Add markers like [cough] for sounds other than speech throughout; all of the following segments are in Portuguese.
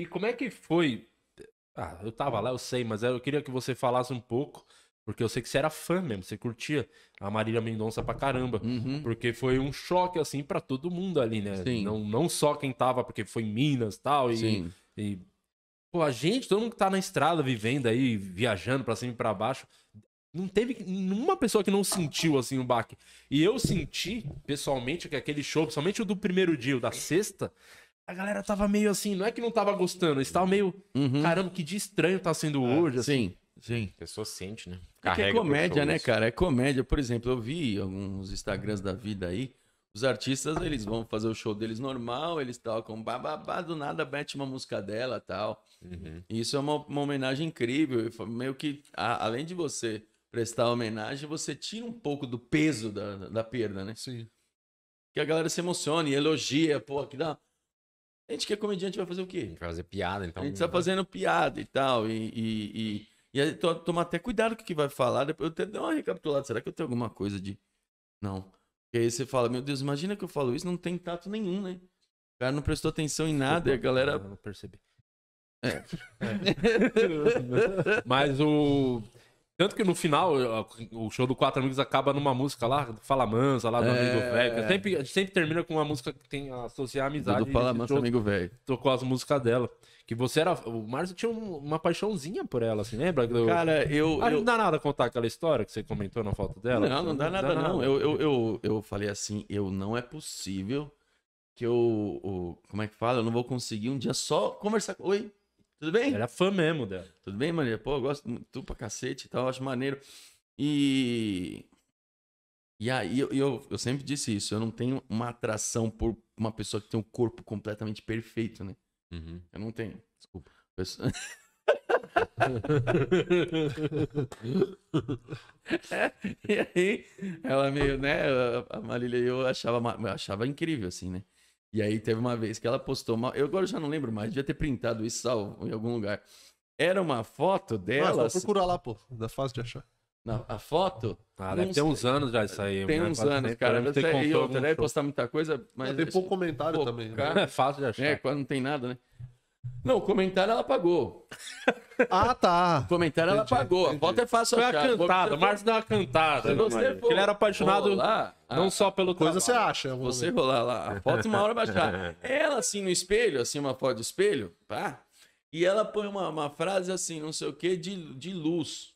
E como é que foi? Ah, eu tava lá, eu sei, mas é, eu queria que você falasse um pouco, porque eu sei que você era fã mesmo, você curtia a Marília Mendonça pra caramba, uhum. porque foi um choque assim para todo mundo ali, né? Sim. Não, não só quem tava, porque foi em Minas tal, e Sim. e pô, a gente, todo mundo que tá na estrada vivendo aí, viajando para cima e para baixo, não teve nenhuma pessoa que não sentiu assim o um baque. E eu senti pessoalmente que aquele show, principalmente o do primeiro dia, o da sexta, a galera tava meio assim, não é que não tava gostando, eles estavam meio, uhum. caramba, que dia estranho tá sendo é, hoje, assim. Sim. sim. A pessoa sente, né? É é Carrega é comédia, né, cara? É comédia. Por exemplo, eu vi alguns Instagrams da vida aí, os artistas, eles vão fazer o show deles normal, eles tocam bababá, do nada mete uma música dela tal. Uhum. E isso é uma, uma homenagem incrível. Meio que, a, além de você prestar homenagem, você tira um pouco do peso da, da perda, né? Sim. Que a galera se emociona e elogia, pô, que dá a gente que é comediante vai fazer o quê? Vai fazer piada, então. A gente tá fazendo piada e tal. E, e, e, e tomar até cuidado com o que vai falar. Depois eu até dou uma recapitulada. Será que eu tenho alguma coisa de. Não. E aí você fala, meu Deus, imagina que eu falo isso, não tem tato nenhum, né? O cara não prestou atenção em nada, e a galera. Eu não percebi. É. é. [laughs] Mas o. Tanto que no final, o show do Quatro Amigos acaba numa música lá, Fala Mansa, lá do é... Amigo Velho. É. Sempre, sempre termina com uma música que tem a associar a amizade. Do Fala Mansa, Amigo Velho. Tocou as músicas dela. Que você era. O Márcio tinha uma paixãozinha por ela, assim, lembra? Cara, eu. Ah, eu... não dá nada contar aquela história que você comentou na foto dela? Não, não, não dá, nada, dá nada, não. Eu, eu, eu, eu falei assim, eu não é possível que eu, o Como é que fala? Eu não vou conseguir um dia só conversar. Oi, tudo bem? Era fã mesmo dela. Tudo bem, Maria Pô, eu gosto muito tu pra cacete e tal, acho maneiro. E. E aí, eu, eu, eu, sempre disse isso, eu não tenho uma atração por uma pessoa que tem um corpo completamente perfeito, né? Uhum. Eu não tenho. Desculpa. Pessoa... é, [laughs] e aí, ela meio, né? A Marília eu achava, eu achava incrível, assim, né? E aí teve uma vez que ela postou uma. Eu agora já não lembro mais, devia ter printado isso salvo em algum lugar. Era uma foto é dela. Ah, procura lá, pô. Dá fácil de achar. Não, a foto. Ah, deve uns... ter uns anos já isso aí. Tem né? uns anos, cara. Deve ter e outra, deve postar muita coisa, mas. Tem é pouco tipo, comentário pô, também. Né? Cara, É fácil de achar. É, né, quase não tem nada, né? Não, o comentário ela apagou. [laughs] Ah, tá. O comentário ela pagou. Entendi. A foto é fácil Foi achar. a cantada, o Marcos deu uma cantada. Né, você ele era apaixonado ah, não só pelo Coisa trabalho. você acha. Você momento. rolar lá, a foto uma hora baixar. [laughs] Ela assim no espelho, assim uma foto de espelho, pá, e ela põe uma, uma frase assim, não sei o que, de, de luz.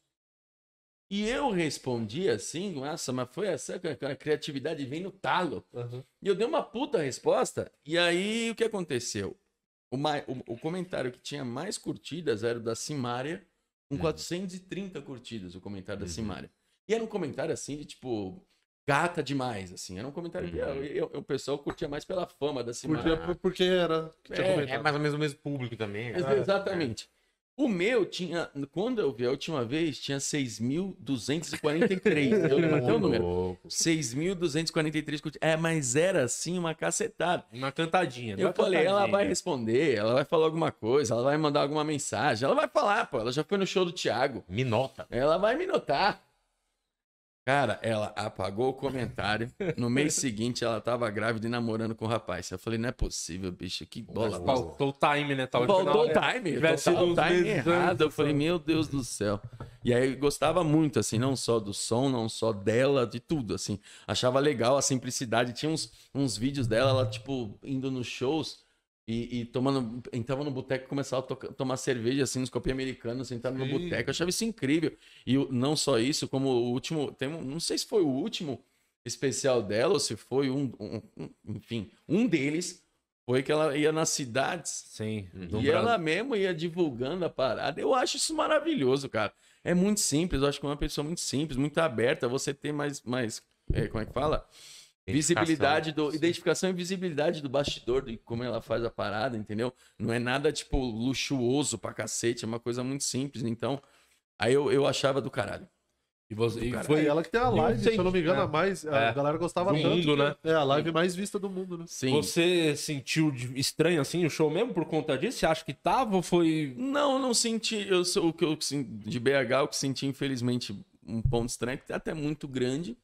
E eu respondi assim, nossa, mas foi que a criatividade vem no talo. Uhum. E eu dei uma puta resposta. E aí o que aconteceu? O, mai, o, o, comentário que tinha mais curtidas era o da Simária, com 430 uhum. curtidas, o comentário da uhum. Simária. E era um comentário assim de tipo. Gata demais, assim. Era um comentário uhum. que eu, eu, o pessoal curtia mais pela fama da Simária. Curtia porque era. É, é, mais ou menos o mesmo público também. Né? exatamente. O meu tinha, quando eu vi a última vez, tinha 6.243. [laughs] eu lembro até o número. 6.243. É, mas era assim uma cacetada. Uma cantadinha. Eu uma é falei, cantadinha. ela vai responder, ela vai falar alguma coisa, ela vai mandar alguma mensagem, ela vai falar, pô. Ela já foi no show do Thiago. Minota. Ela vai me notar. Cara, ela apagou o comentário. No mês seguinte, ela tava grávida e namorando com o rapaz. Eu falei, não é possível, bicho, que bola. faltou o time, né? faltou o time. Tivesse o time errado. Eu falei, né? meu Deus do céu. E aí gostava muito, assim, não só do som, não só dela, de tudo, assim. Achava legal a simplicidade. Tinha uns, uns vídeos dela, ela, tipo, indo nos shows e, e tomando, entrava no boteco e começava a to tomar cerveja, assim, nos copos americanos, sentado no boteco. Eu achava isso incrível. E não só isso, como o último, tem um, não sei se foi o último especial dela ou se foi um, um, um enfim, um deles foi que ela ia nas cidades. Sim. E Brasil. ela mesma ia divulgando a parada. Eu acho isso maravilhoso, cara. É muito simples, eu acho que é uma pessoa muito simples, muito aberta, você tem mais, mais é, como é que fala? Visibilidade do. Sim. Identificação e visibilidade do bastidor, de como ela faz a parada, entendeu? Não é nada, tipo, luxuoso pra cacete, é uma coisa muito simples. Então, aí eu, eu achava do caralho. E, você, do e caralho. foi é, ela que tem a live, se eu não me engano, é. a né? mais. A é. galera gostava do tanto. mundo, né? É, é a live Sim. mais vista do mundo, né? Sim. Você sentiu estranho assim o show mesmo por conta disso? Você acha que tava ou foi. Não, não senti. Eu, o que eu de BH, o que senti, infelizmente, um ponto estranho, é até muito grande.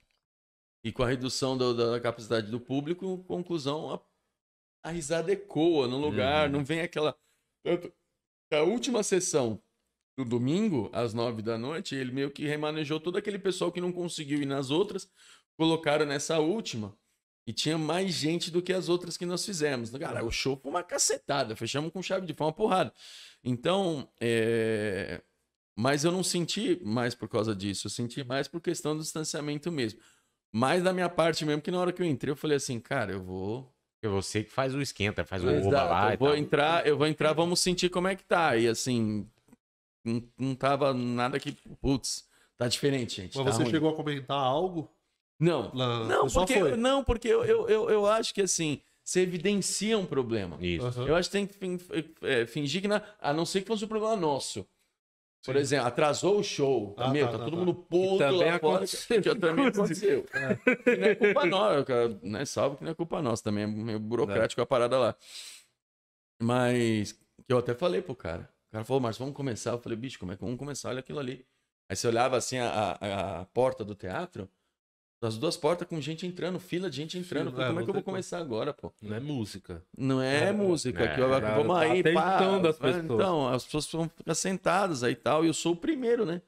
E com a redução do, da capacidade do público, conclusão, a, a risada ecoa no lugar, uhum. não vem aquela. Tanto, a última sessão no domingo, às nove da noite, ele meio que remanejou todo aquele pessoal que não conseguiu ir nas outras, colocaram nessa última. E tinha mais gente do que as outras que nós fizemos. Cara, o show foi uma cacetada. Fechamos com chave de pau, uma porrada. Então, é... mas eu não senti mais por causa disso. Eu senti mais por questão do distanciamento mesmo. Mas da minha parte mesmo, que na hora que eu entrei, eu falei assim, cara, eu vou. É você que faz o esquenta, faz o Exato, lá. Eu vou tal. entrar, eu vou entrar, vamos sentir como é que tá. E assim, não, não tava nada que. Putz, tá diferente, gente. Mas tá você ruim. chegou a comentar algo? Não. Na... Não, porque, eu, não, porque eu, eu, eu, eu acho que assim você evidencia um problema. Isso. Uhum. Eu acho que tem que eh, fingir que. Não, a não ser que fosse um problema nosso. Por Sim. exemplo, atrasou o show. Ah, tá, tá, tá, todo tá. mundo puto também lá fora. [laughs] também aconteceu. É. Não é culpa [laughs] nossa, cara. Não é salvo que não é culpa nossa. Também é meio burocrático é. a parada lá. Mas eu até falei pro cara. O cara falou, mas vamos começar. Eu falei, bicho, como é que vamos começar? Olha aquilo ali. Aí você olhava assim a, a, a porta do teatro, nas duas portas com gente entrando, fila de gente entrando. como é, como é que eu vou começar como... agora, pô? Não é música. Não é, é música. É, que eu, vamos tá aí, pá. As pessoas. Então, as pessoas vão ficar sentadas aí e tal. E eu sou o primeiro, né?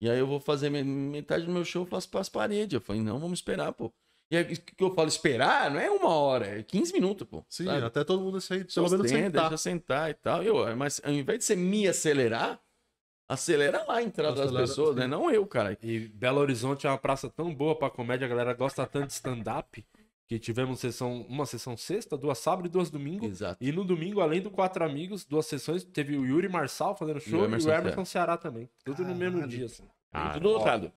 E aí eu vou fazer metade do meu show, eu faço para as paredes. Eu falei, não, vamos esperar, pô. E aí, que eu falo, esperar não é uma hora, é 15 minutos, pô. Sim, sabe? até todo mundo sair pelo menos sentar. Deixa sentar e tal. Eu, mas ao invés de você me acelerar, Acelera lá a entrada Acelera, das pessoas, né? Não eu, cara. E Belo Horizonte é uma praça tão boa pra comédia, a galera gosta tanto de stand-up. Que tivemos sessão, uma sessão sexta, duas sábado e duas domingo. Exato. E no domingo, além do Quatro Amigos, duas sessões, teve o Yuri Marçal fazendo show e o Emerson, e o Emerson Ceará também. Tudo no mesmo dia, assim. Ah, tudo lotado.